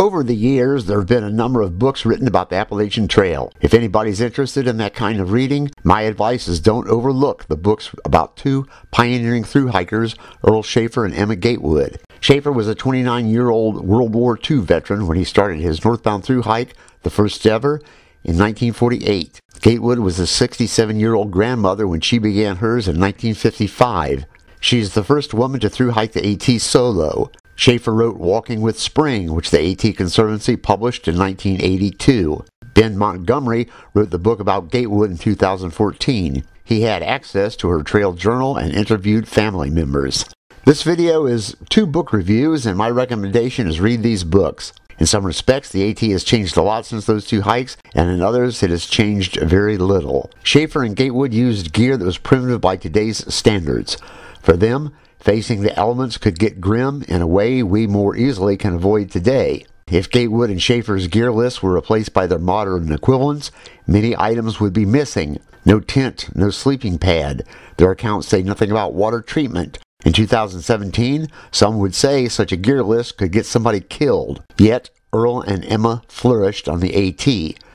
Over the years, there have been a number of books written about the Appalachian Trail. If anybody's interested in that kind of reading, my advice is don't overlook the books about two pioneering through hikers, Earl Schaefer and Emma Gatewood. Schaefer was a 29 year old World War II veteran when he started his northbound through hike, the first ever, in 1948. Gatewood was a 67 year old grandmother when she began hers in 1955. She's the first woman to through hike the AT solo. Schaefer wrote Walking with Spring, which the AT Conservancy published in 1982. Ben Montgomery wrote the book about Gatewood in 2014. He had access to her trail journal and interviewed family members. This video is two book reviews, and my recommendation is read these books. In some respects, the AT has changed a lot since those two hikes, and in others, it has changed very little. Schaefer and Gatewood used gear that was primitive by today's standards. For them, facing the elements could get grim in a way we more easily can avoid today. If Gatewood and Schaefer's gear lists were replaced by their modern equivalents, many items would be missing. No tent, no sleeping pad. Their accounts say nothing about water treatment. In 2017, some would say such a gear list could get somebody killed. Yet, Earl and Emma flourished on the AT.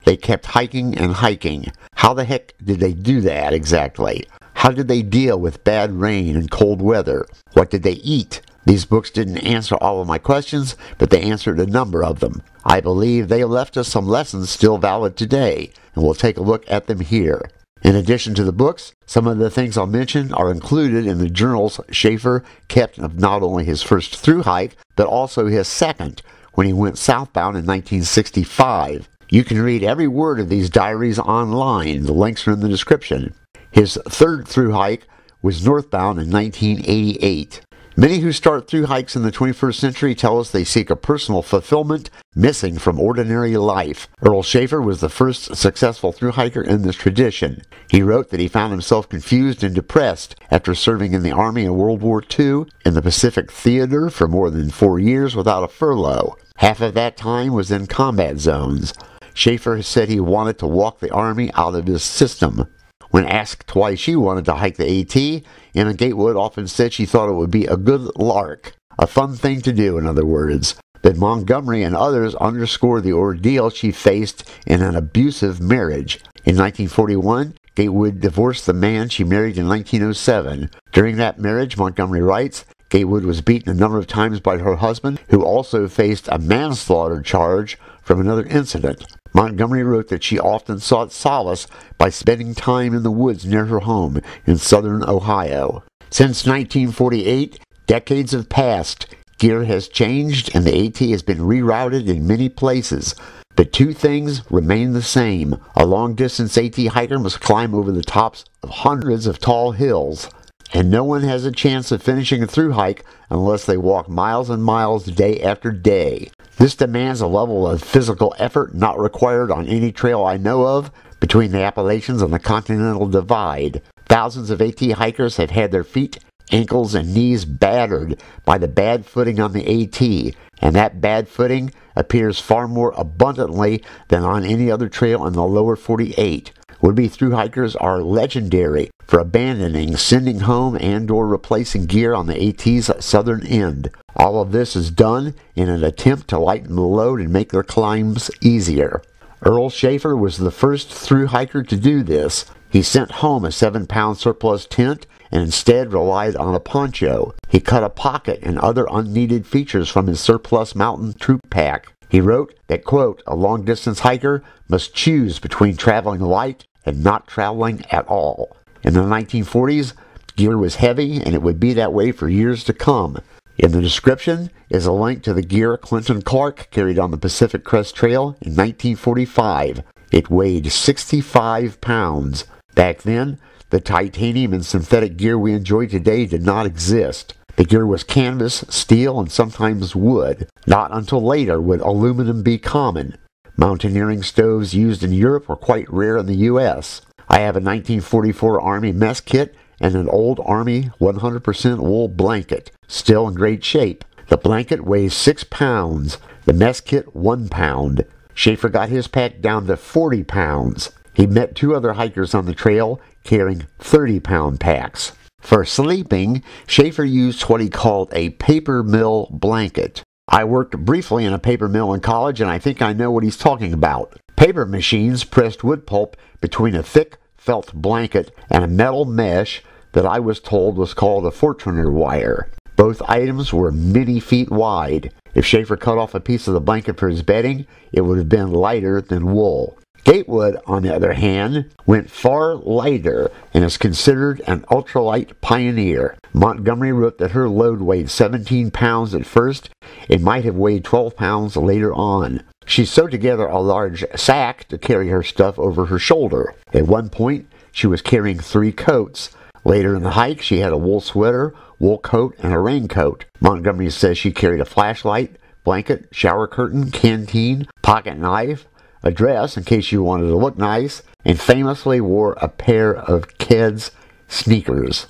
They kept hiking and hiking. How the heck did they do that exactly? How did they deal with bad rain and cold weather? What did they eat? These books didn't answer all of my questions, but they answered a number of them. I believe they left us some lessons still valid today, and we'll take a look at them here. In addition to the books, some of the things I'll mention are included in the journals Schaefer kept of not only his first through hike, but also his second, when he went southbound in 1965. You can read every word of these diaries online. The links are in the description. His third through hike was northbound in 1988. Many who start through hikes in the 21st century tell us they seek a personal fulfillment missing from ordinary life. Earl Schaefer was the first successful through hiker in this tradition. He wrote that he found himself confused and depressed after serving in the Army in World War II in the Pacific Theater for more than four years without a furlough. Half of that time was in combat zones. Schaefer said he wanted to walk the Army out of his system. When asked why she wanted to hike the AT, Anna Gatewood often said she thought it would be a good lark, a fun thing to do, in other words. that Montgomery and others underscore the ordeal she faced in an abusive marriage. In 1941, Gatewood divorced the man she married in 1907. During that marriage, Montgomery writes, Gatewood was beaten a number of times by her husband, who also faced a manslaughter charge from another incident. Montgomery wrote that she often sought solace by spending time in the woods near her home in southern Ohio. Since 1948, decades have passed. Gear has changed and the AT has been rerouted in many places. But two things remain the same. A long distance AT hiker must climb over the tops of hundreds of tall hills and no one has a chance of finishing a through hike unless they walk miles and miles day after day. This demands a level of physical effort not required on any trail I know of between the Appalachians and the Continental Divide. Thousands of AT hikers have had their feet, ankles, and knees battered by the bad footing on the AT, and that bad footing appears far more abundantly than on any other trail in the lower 48. Would-be through hikers are legendary for abandoning, sending home, and or replacing gear on the AT's southern end. All of this is done in an attempt to lighten the load and make their climbs easier. Earl Schaefer was the first through hiker to do this. He sent home a seven pound surplus tent and instead relied on a poncho. He cut a pocket and other unneeded features from his surplus mountain troop pack. He wrote that, quote, a long distance hiker must choose between traveling light and not traveling at all. In the 1940s, gear was heavy and it would be that way for years to come. In the description is a link to the gear Clinton Clark carried on the Pacific Crest Trail in 1945. It weighed 65 pounds. Back then, the titanium and synthetic gear we enjoy today did not exist. The gear was canvas, steel, and sometimes wood. Not until later would aluminum be common. Mountaineering stoves used in Europe were quite rare in the U.S. I have a 1944 Army mess kit and an old Army 100% wool blanket, still in great shape. The blanket weighs 6 pounds, the mess kit 1 pound. Schaefer got his pack down to 40 pounds. He met two other hikers on the trail carrying 30 pound packs. For sleeping, Schaefer used what he called a paper mill blanket. I worked briefly in a paper mill in college, and I think I know what he's talking about. Paper machines pressed wood pulp between a thick felt blanket and a metal mesh that I was told was called a Fortuner wire. Both items were many feet wide. If Schaefer cut off a piece of the blanket for his bedding, it would have been lighter than wool. Gatewood, on the other hand, went far lighter and is considered an ultralight pioneer. Montgomery wrote that her load weighed 17 pounds at first. and might have weighed 12 pounds later on. She sewed together a large sack to carry her stuff over her shoulder. At one point, she was carrying three coats. Later in the hike, she had a wool sweater, wool coat, and a raincoat. Montgomery says she carried a flashlight, blanket, shower curtain, canteen, pocket knife, a dress in case you wanted to look nice, and famously wore a pair of Keds sneakers.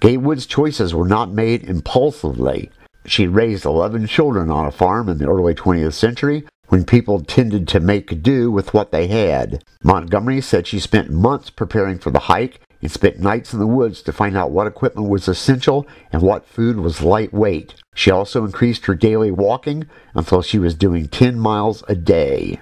Gatewood's choices were not made impulsively. She raised 11 children on a farm in the early 20th century when people tended to make do with what they had. Montgomery said she spent months preparing for the hike and spent nights in the woods to find out what equipment was essential and what food was lightweight. She also increased her daily walking until she was doing 10 miles a day.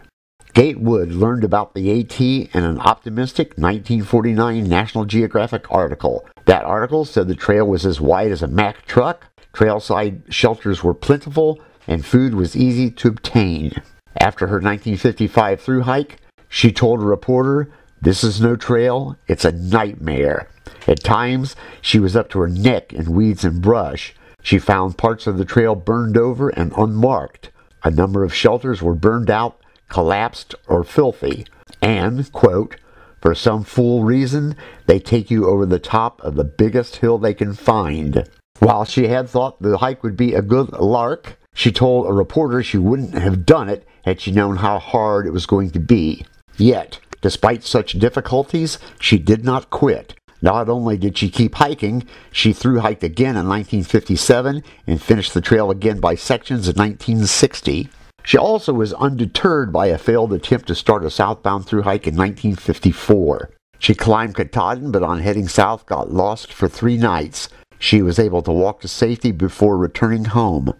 Gatewood learned about the AT in an optimistic 1949 National Geographic article. That article said the trail was as wide as a Mack truck, trailside shelters were plentiful, and food was easy to obtain. After her 1955 through hike, she told a reporter, This is no trail, it's a nightmare. At times, she was up to her neck in weeds and brush. She found parts of the trail burned over and unmarked. A number of shelters were burned out collapsed, or filthy, and, quote, for some fool reason, they take you over the top of the biggest hill they can find. While she had thought the hike would be a good lark, she told a reporter she wouldn't have done it had she known how hard it was going to be. Yet, despite such difficulties, she did not quit. Not only did she keep hiking, she through hiked again in 1957 and finished the trail again by sections in 1960. She also was undeterred by a failed attempt to start a southbound through hike in 1954. She climbed Katahdin, but on heading south got lost for three nights. She was able to walk to safety before returning home.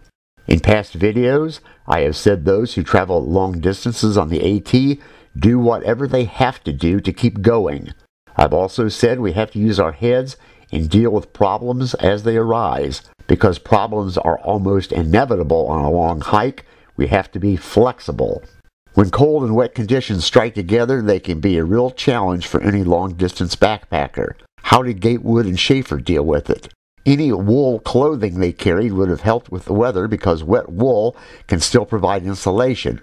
In past videos, I have said those who travel long distances on the AT do whatever they have to do to keep going. I've also said we have to use our heads and deal with problems as they arise, because problems are almost inevitable on a long hike we have to be flexible. When cold and wet conditions strike together, they can be a real challenge for any long distance backpacker. How did Gatewood and Schaefer deal with it? Any wool clothing they carried would have helped with the weather because wet wool can still provide insulation.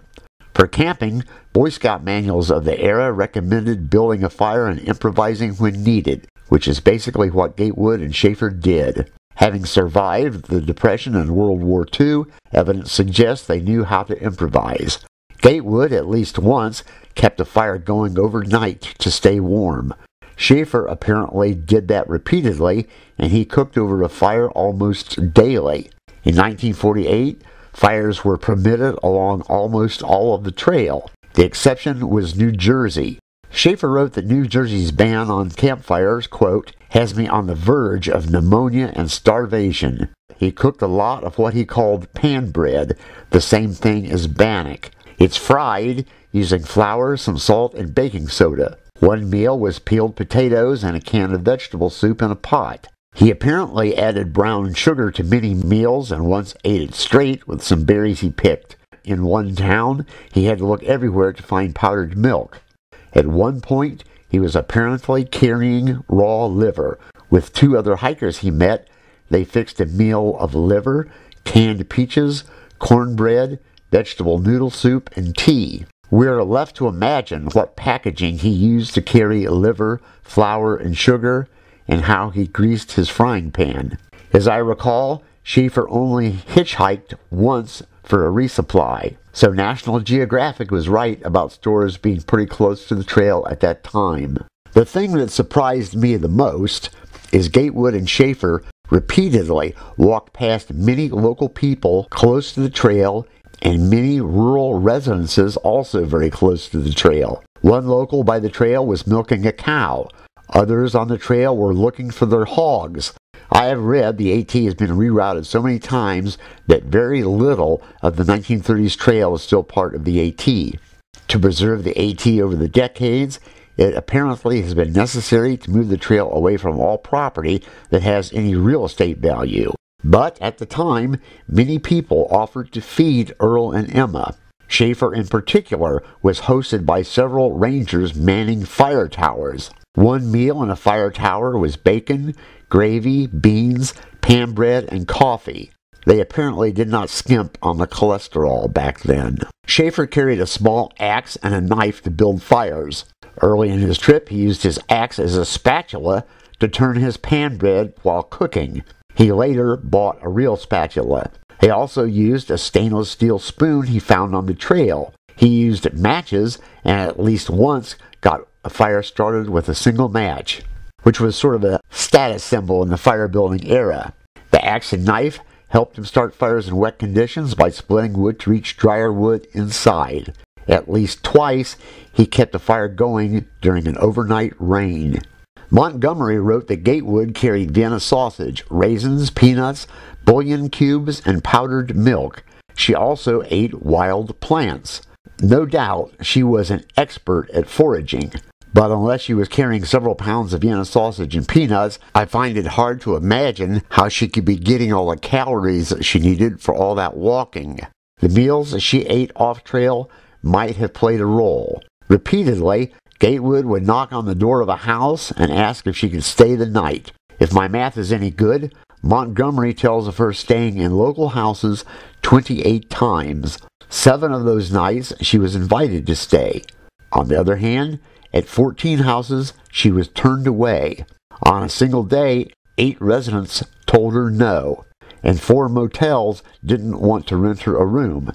For camping, Boy Scout manuals of the era recommended building a fire and improvising when needed, which is basically what Gatewood and Schaefer did. Having survived the Depression and World War II, evidence suggests they knew how to improvise. Gatewood, at least once, kept a fire going overnight to stay warm. Schaefer apparently did that repeatedly, and he cooked over a fire almost daily. In 1948, fires were permitted along almost all of the trail. The exception was New Jersey. Schaefer wrote that New Jersey's ban on campfires, quote, has me on the verge of pneumonia and starvation. He cooked a lot of what he called pan bread, the same thing as bannock. It's fried using flour, some salt, and baking soda. One meal was peeled potatoes and a can of vegetable soup in a pot. He apparently added brown sugar to many meals and once ate it straight with some berries he picked. In one town, he had to look everywhere to find powdered milk. At one point, he was apparently carrying raw liver. With two other hikers he met, they fixed a meal of liver, canned peaches, cornbread, vegetable noodle soup, and tea. We are left to imagine what packaging he used to carry liver, flour, and sugar, and how he greased his frying pan. As I recall, Schaefer only hitchhiked once for a resupply. So National Geographic was right about stores being pretty close to the trail at that time. The thing that surprised me the most is Gatewood and Schaefer repeatedly walked past many local people close to the trail and many rural residences also very close to the trail. One local by the trail was milking a cow. Others on the trail were looking for their hogs. I have read the AT has been rerouted so many times that very little of the 1930s trail is still part of the AT. To preserve the AT over the decades, it apparently has been necessary to move the trail away from all property that has any real estate value. But at the time, many people offered to feed Earl and Emma. Schaefer, in particular, was hosted by several rangers manning fire towers. One meal in a fire tower was bacon, gravy, beans, pan bread, and coffee. They apparently did not skimp on the cholesterol back then. Schaefer carried a small axe and a knife to build fires. Early in his trip, he used his axe as a spatula to turn his pan bread while cooking. He later bought a real spatula. He also used a stainless steel spoon he found on the trail. He used matches and at least once got a fire started with a single match which was sort of a status symbol in the fire building era. The axe and knife helped him start fires in wet conditions by splitting wood to reach drier wood inside. At least twice, he kept the fire going during an overnight rain. Montgomery wrote that Gatewood carried Vienna sausage, raisins, peanuts, bouillon cubes, and powdered milk. She also ate wild plants. No doubt she was an expert at foraging but unless she was carrying several pounds of Vienna sausage and peanuts, I find it hard to imagine how she could be getting all the calories she needed for all that walking. The meals she ate off trail might have played a role. Repeatedly, Gatewood would knock on the door of a house and ask if she could stay the night. If my math is any good, Montgomery tells of her staying in local houses 28 times. Seven of those nights she was invited to stay. On the other hand, at 14 houses, she was turned away. On a single day, eight residents told her no, and four motels didn't want to rent her a room.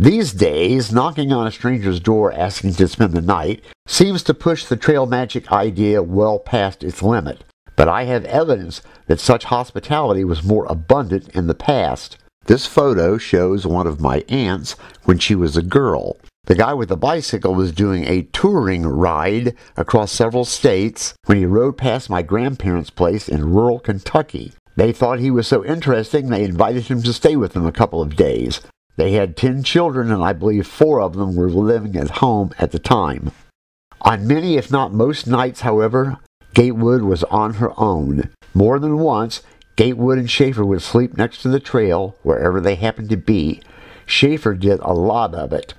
These days, knocking on a stranger's door asking to spend the night seems to push the trail magic idea well past its limit, but I have evidence that such hospitality was more abundant in the past. This photo shows one of my aunts when she was a girl. The guy with the bicycle was doing a touring ride across several states when he rode past my grandparents' place in rural Kentucky. They thought he was so interesting they invited him to stay with them a couple of days. They had ten children, and I believe four of them were living at home at the time. On many, if not most nights, however, Gatewood was on her own. More than once, Gatewood and Schaefer would sleep next to the trail, wherever they happened to be. Schaefer did a lot of it.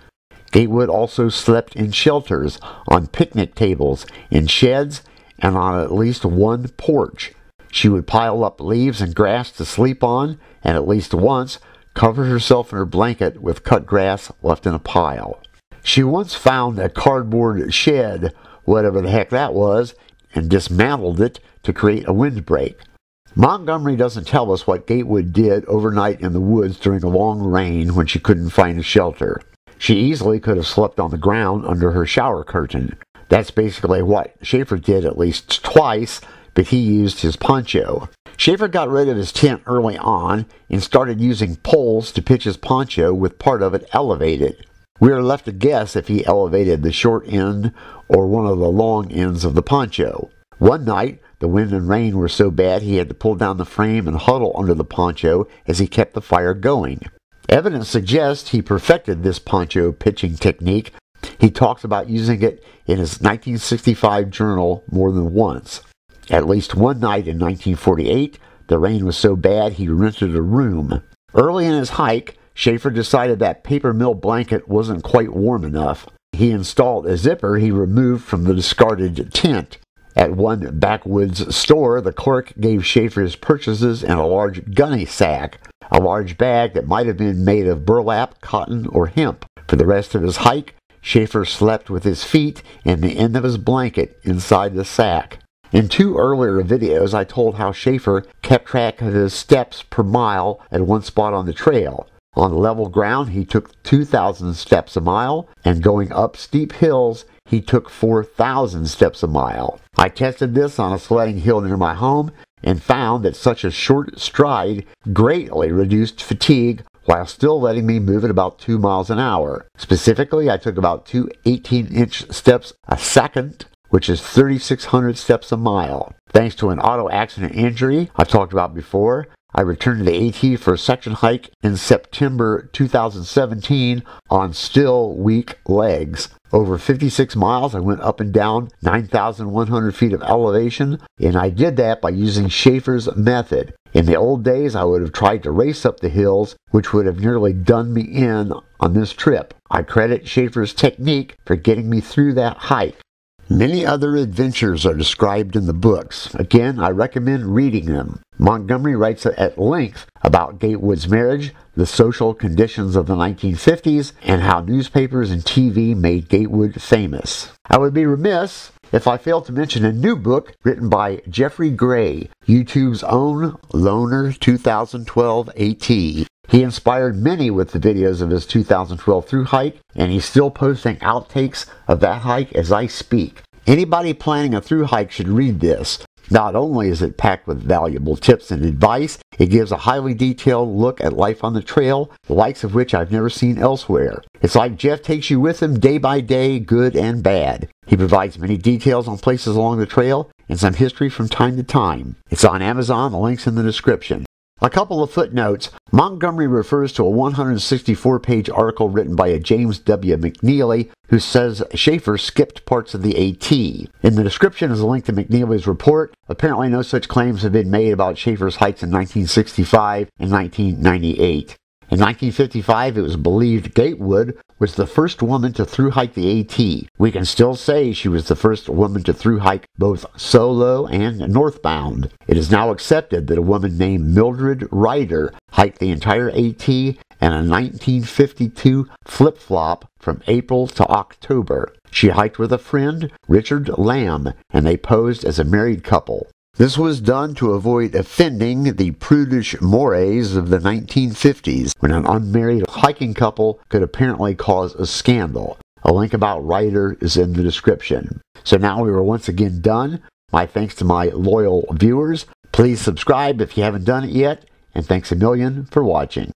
Gatewood also slept in shelters, on picnic tables, in sheds, and on at least one porch. She would pile up leaves and grass to sleep on, and at least once cover herself in her blanket with cut grass left in a pile. She once found a cardboard shed, whatever the heck that was, and dismantled it to create a windbreak. Montgomery doesn't tell us what Gatewood did overnight in the woods during a long rain when she couldn't find a shelter. She easily could have slept on the ground under her shower curtain. That's basically what Schaefer did at least twice, but he used his poncho. Schaefer got rid of his tent early on and started using poles to pitch his poncho with part of it elevated. We are left to guess if he elevated the short end or one of the long ends of the poncho. One night, the wind and rain were so bad he had to pull down the frame and huddle under the poncho as he kept the fire going. Evidence suggests he perfected this poncho pitching technique. He talks about using it in his 1965 journal more than once. At least one night in 1948, the rain was so bad he rented a room. Early in his hike, Schaefer decided that paper mill blanket wasn't quite warm enough. He installed a zipper he removed from the discarded tent. At one backwoods store, the clerk gave Schaefer his purchases in a large gunny sack a large bag that might have been made of burlap, cotton, or hemp. For the rest of his hike, Schaefer slept with his feet and the end of his blanket inside the sack. In two earlier videos, I told how Schaefer kept track of his steps per mile at one spot on the trail. On level ground, he took 2,000 steps a mile, and going up steep hills, he took 4,000 steps a mile. I tested this on a sledding hill near my home, and found that such a short stride greatly reduced fatigue while still letting me move at about 2 miles an hour. Specifically, I took about two 18 inch steps a second, which is 3,600 steps a mile. Thanks to an auto accident injury I've talked about before, I returned to the AT for a section hike in September 2017 on still weak legs. Over 56 miles, I went up and down 9,100 feet of elevation, and I did that by using Schaefer's method. In the old days, I would have tried to race up the hills, which would have nearly done me in on this trip. I credit Schaefer's technique for getting me through that hike. Many other adventures are described in the books. Again, I recommend reading them. Montgomery writes at length about Gatewood's marriage, the social conditions of the 1950s, and how newspapers and TV made Gatewood famous. I would be remiss if I failed to mention a new book written by Jeffrey Gray, YouTube's own Loner 2012 AT. He inspired many with the videos of his 2012 through hike, and he's still posting outtakes of that hike as I speak. Anybody planning a through hike should read this. Not only is it packed with valuable tips and advice, it gives a highly detailed look at life on the trail, the likes of which I've never seen elsewhere. It's like Jeff takes you with him day by day, good and bad. He provides many details on places along the trail and some history from time to time. It's on Amazon, the link's in the description. A couple of footnotes. Montgomery refers to a 164 page article written by a James W. McNeely who says Schaefer skipped parts of the AT. In the description is a link to McNeely's report. Apparently, no such claims have been made about Schaefer's heights in 1965 and 1998. In 1955, it was believed Gatewood was the first woman to through hike the AT. We can still say she was the first woman to through hike both solo and northbound. It is now accepted that a woman named Mildred Ryder hiked the entire AT and a 1952 flip flop from April to October. She hiked with a friend, Richard Lamb, and they posed as a married couple. This was done to avoid offending the prudish mores of the 1950s when an unmarried hiking couple could apparently cause a scandal. A link about Ryder is in the description. So now we are once again done. My thanks to my loyal viewers. Please subscribe if you haven't done it yet, and thanks a million for watching.